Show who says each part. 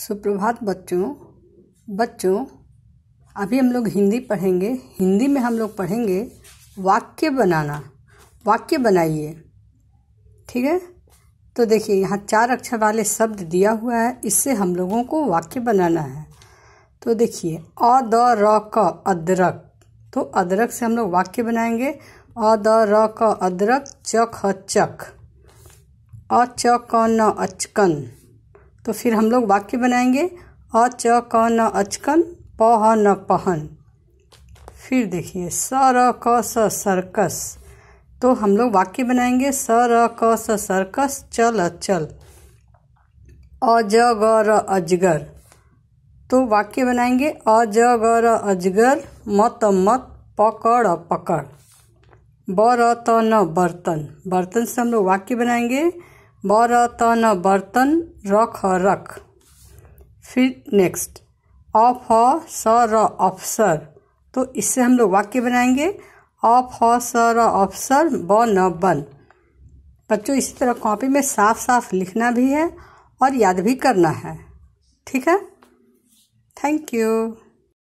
Speaker 1: सुप्रभात बच्चों बच्चों अभी हम लोग हिंदी पढ़ेंगे हिंदी में हम लोग पढ़ेंगे वाक्य बनाना वाक्य बनाइए ठीक है तो देखिए यहाँ चार अक्षर वाले शब्द दिया हुआ है इससे हम लोगों को वाक्य बनाना है तो देखिए अ द र क अदरक तो अदरक से हम लोग वाक्य बनाएंगे अ द र क अदरक चख चक अ च क न अचकन तो फिर हम लोग वाक्य बनाएंगे अ च क न अचकन प ह न पहन फिर देखिए स र क स सर्कस तो हम लोग वाक्य बनाएंगे स र क स सर्कस चल अचल ज ग र अजगर तो वाक्य बनाएंगे ज ग र अजगर मत मत पकड़ पकड़ र त न बर्तन बर्तन से हम लोग वाक्य बनाएंगे त न बर्तन रख रख फिर नेक्स्ट ऑफ ह स र अफसर तो इससे हम लोग वाक्य बनाएंगे ऑफ ह स र अफसर ब न बन बच्चों इसी तरह कॉपी में साफ साफ लिखना भी है और याद भी करना है ठीक है थैंक यू